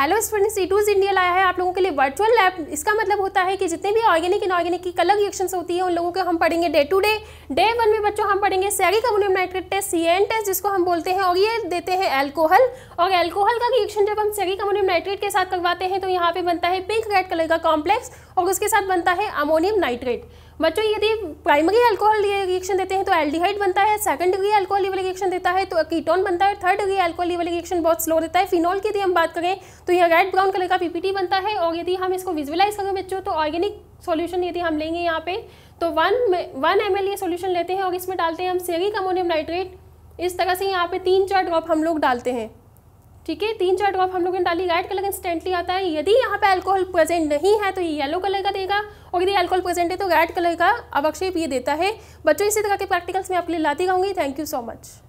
hello students eToos India लाया है आप लोगों के लिए वर्चुअल लैब इसका मतलब होता है कि जितने भी ऑर्गेनिक इनऑर्गेनिक की कलर रिएक्शंस होती है उन लोगों को हम पढ़ेंगे day two day day one में बच्चों हम पढ़ेंगे ceric carbonium nitrate test C N test जिसको हम बोलते हैं और ये देते हैं एल्कोहल और एल्कोहल का रिएक्शन जब हम सैरी कार्बोनियम नाइट्रेट के साथ करवाते हैं तो यहाँ पे बनता है पिंक रेड कलर का कॉम्प्लेक्स और उसके साथ बनता है अमोनियम नाइट्रेट बच्चों यदि प्राइमरी अल्कोहल रिएक्शन देते हैं तो एल्डिहाइड बनता है second degree alcohol level reaction देता है तो कीटोन बनता है third degree alcohol level reaction बहुत स्लो देता है फिनॉल की यदि हम बात करें तो यह रेड ब्राउन कलर का पीपीटी बनता है और यदि हम इसको विजुअलाइज करें बच्चों तो ऑर्गेनिक सोल्यूशन यदि हम लेंगे यहाँ पे तो वन वन एम ये सोल्यूशन लेते हैं और इसमें डालते हैं हम सेरिक अमोनियम नाइट्रेट इस तरह से यहाँ पे तीन चार ड्रॉप हम लोग डालते हैं ठीक है तीन चार ड्रॉप हम लोगों ने डाली रेड कलर इंस्टेंटली आता है यदि यहाँ पे अल्कोहल प्रेजेंट नहीं है तो ये येलो कलर का देगा और यदि अल्कोहल प्रेजेंट है तो रेड कलर का अवक्षेप ये देता है बच्चों इसी तरह के प्रैक्टिकल्स मैं आपके लिए लाती रहूँगी थैंक यू सो मच